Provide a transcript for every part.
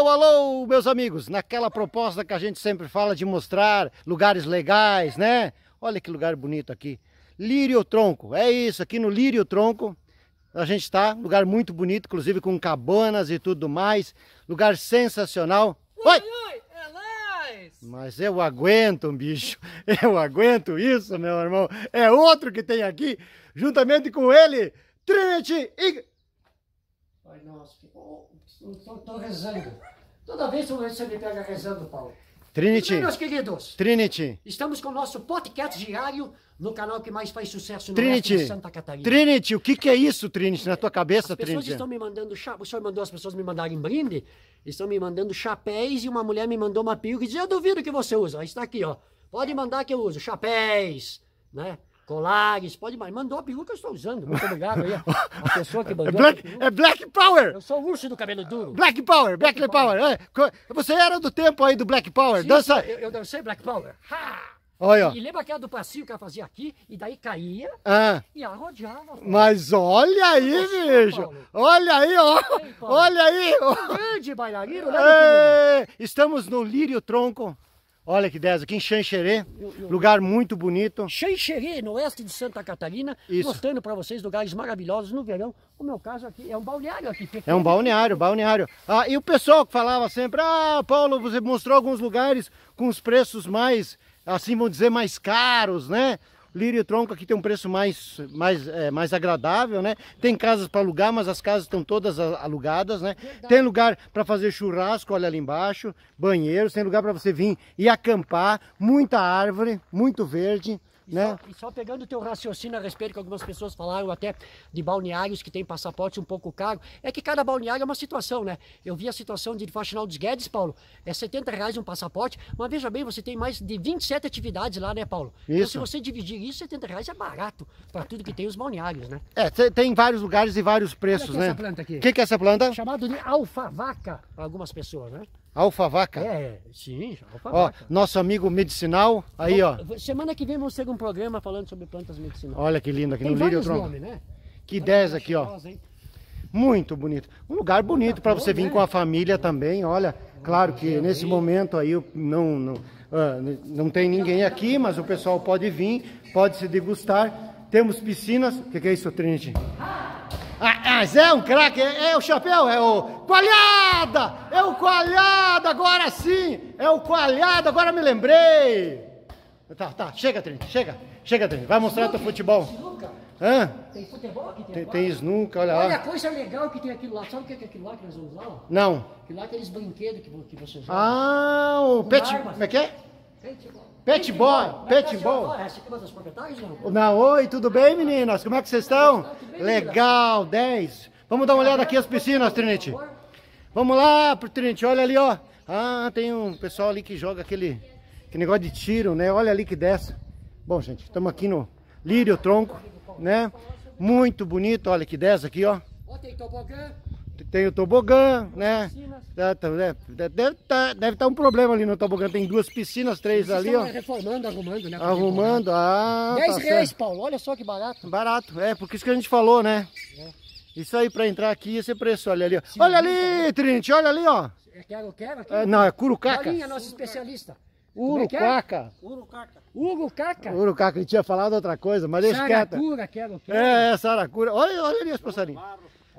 Alô, alô, meus amigos, naquela proposta que a gente sempre fala de mostrar lugares legais, né? Olha que lugar bonito aqui. Lírio Tronco, é isso, aqui no Lírio Tronco a gente está, lugar muito bonito, inclusive com cabanas e tudo mais, lugar sensacional. Oi! É Mas eu aguento, bicho, eu aguento isso, meu irmão. É outro que tem aqui, juntamente com ele, Trinity e Pai nosso. Estou rezando. Toda vez que você me pega rezando, Paulo. Trinity. Bem, meus queridos. Trinity. Estamos com o nosso podcast diário no canal que mais faz sucesso no Trinity. de Santa Catarina. Trinity, o que, que, é isso, Trinity, na tua cabeça, as pessoas Trinity? estão me mandando chapéus. O senhor mandou as pessoas me mandarem brinde. Estão me mandando chapéus e uma mulher me mandou uma pio que dizia: eu duvido que você usa. Está aqui, ó. Pode mandar que eu uso. Chapéus, né? Colares, pode mais. Mandou a peruca, eu estou usando. Muito obrigado aí. A pessoa que mandou. É black, é black Power! Eu sou o urso do cabelo duro. Black Power, Black, black power. power. É, você era do tempo aí do Black Power. Sim, Dança. Eu, eu dancei Black Power. Ha! Olha. E lembra aquela do passinho que ela fazia aqui, e daí caía ah. e ela Mas olha aí, Nossa, bicho! Olha aí, ó! Ei, olha aí! Ó. grande bailarino, né? Estamos no Lírio Tronco. Olha que 10 aqui em Xanxerê, lugar muito bonito. Xanxerê, no oeste de Santa Catarina, Isso. mostrando para vocês lugares maravilhosos no verão. O meu caso aqui é um balneário aqui. É um balneário, balneário. Ah, e o pessoal que falava sempre, ah, Paulo, você mostrou alguns lugares com os preços mais, assim vamos dizer, mais caros, né? lírio tronco aqui tem um preço mais, mais, é, mais agradável, né? Tem casas para alugar, mas as casas estão todas alugadas, né? Verdade. Tem lugar para fazer churrasco, olha ali embaixo, banheiro. tem lugar para você vir e acampar, muita árvore, muito verde. E, né? só, e só pegando o teu raciocínio a respeito que algumas pessoas falaram até de balneários que tem passaporte um pouco caro, é que cada balneário é uma situação, né? Eu vi a situação de dos Guedes, Paulo, é 70 reais um passaporte, mas veja bem, você tem mais de 27 atividades lá, né, Paulo? Então, isso. Então, se você dividir isso, 70 reais é barato para tudo que tem os balneários, né? É, tem vários lugares e vários preços, Olha né? O que, que é essa né? planta aqui? O que, que é essa planta? Chamado de alfavaca para algumas pessoas, né? Alfavaca? É, sim, alfavaca. Ó, nosso amigo medicinal, aí ó. Semana que vem vamos ter um programa falando sobre plantas medicinais. Olha que lindo aqui Tem no Lírio Tronco. Nome, né? Que Olha 10 aqui, ó. Muito bonito. Um lugar bonito para você vir né? com a família também, olha. Claro que nesse momento aí não, não, ah, não tem ninguém aqui, mas o pessoal pode vir, pode se degustar. Temos piscinas. O que, que, é isso, Trinity? Ah! Mas é, é, é um craque, é, é, o chapéu, é o coalhada, é o coalhada, agora sim, é o coalhada, agora me lembrei. Tá, tá, chega, Trinity, chega, chega, Trinity, vai mostrar Snook, teu futebol. Snuca. Hã? Tem futebol aqui? Tem, tem, tem snuca, olha, lá. Olha a coisa legal que tem aquilo lá, sabe o que é, é aquilo lá que nós vamos usar? Não. Aquilo lá é aqueles brinquedos que, que você joga. Ah, o pet, como é que é? Paintball. Pet boy, pet boy. Você é proprietários, não? oi, tudo bem, meninas? Como é que vocês estão? Legal, 10. Vamos dar uma olhada aqui as piscinas, Trinity. Vamos lá, Trinity, olha ali, ó. Ah, tem um pessoal ali que joga aquele, aquele negócio de tiro, né? Olha ali que desce. Bom, gente, estamos aqui no Lírio Tronco, né? Muito bonito, olha que desce aqui, ó. Ó, tem tobogã tem o tobogã, né? Tá, tá, né? Deve estar tá, deve tá um problema ali no tobogã. Tem duas piscinas, três Vocês ali, ó. reformando, arrumando, né? Arrumando, ah. 10 tá reais, certo. Paulo, olha só que barato. Barato, é, porque isso que a gente falou, né? É. Isso aí, pra entrar aqui, esse preço, olha ali, ó. Sim, olha ali, tá Trinity, olha ali, ó. É quero, quero aqui. É, não, é curucaca. Paulinha, nosso especialista. Urucaca. É é? Urucaca. Urucaca. ele tinha falado outra coisa, mas deixa quieto. Saracura, quero, quero. É, saracura. Olha, olha ali as passarinhas.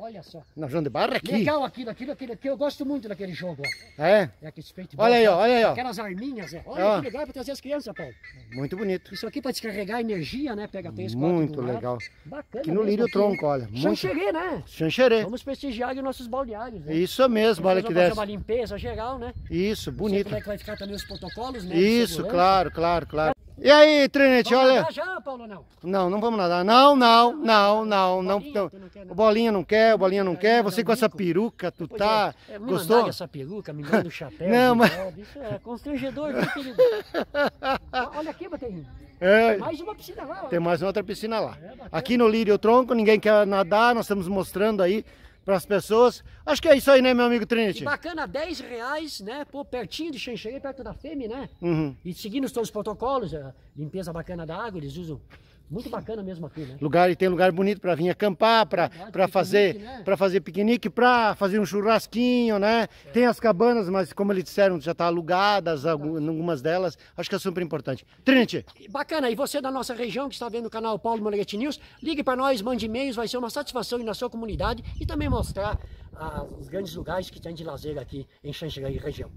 Olha só. Na João de Barra aqui? Legal aquilo, aquilo, aquilo, Eu gosto muito daquele jogo, É? É aquele paintball. Olha aí, ó, olha aí, ó. Aquelas arminhas, é. Olha ó. que legal é para trazer as crianças, Paulo. Muito bonito. Isso aqui para descarregar energia, né? Pega três, quatro Muito legal. Bacana. Que no lírio tronco, olha. Xanxerê, né? Xanxerê. Vamos prestigiar os nossos balneários, né? Isso mesmo, olha que desce. uma limpeza geral, né? Isso, bonito. como é que vai ficar também os protocolos, né? Isso, claro, claro, claro. E aí, Trinity, vamos olha. Nadar já, Paulo, não? Não, não vamos nadar. Não, não, não, não, não. Bolinha, não, não. o bolinha não quer, o bolinha não quer. Você com essa peruca, tu é. tá. É, é, Gostou? essa peruca, me manda o chapéu. Não, mas. Isso é constrangedor, viu, querido? olha aqui, baterinho. É, mais uma piscina lá. Olha. Tem mais outra piscina lá. É, aqui no Lírio Tronco, ninguém quer nadar, nós estamos mostrando aí para as pessoas. Acho que é isso aí, né, meu amigo Trinity? E bacana, 10 reais, né? Pô, pertinho de Xanxerê, perto da FEME, né? Uhum. E seguindo todos os protocolos, limpeza bacana da água, eles usam muito bacana mesmo aqui, né? Lugar, e tem lugar bonito para vir acampar, para fazer, ah, né? fazer piquenique, né? para fazer um churrasquinho, né? É. Tem as cabanas, mas como eles disseram, já está alugadas, tá. algumas delas. Acho que é super importante. Trinity. Bacana. E você da nossa região que está vendo o canal Paulo Moleguete News, ligue para nós, mande e-mails, vai ser uma satisfação ir na sua comunidade e também mostrar ah, os grandes lugares que tem de lazer aqui em e região.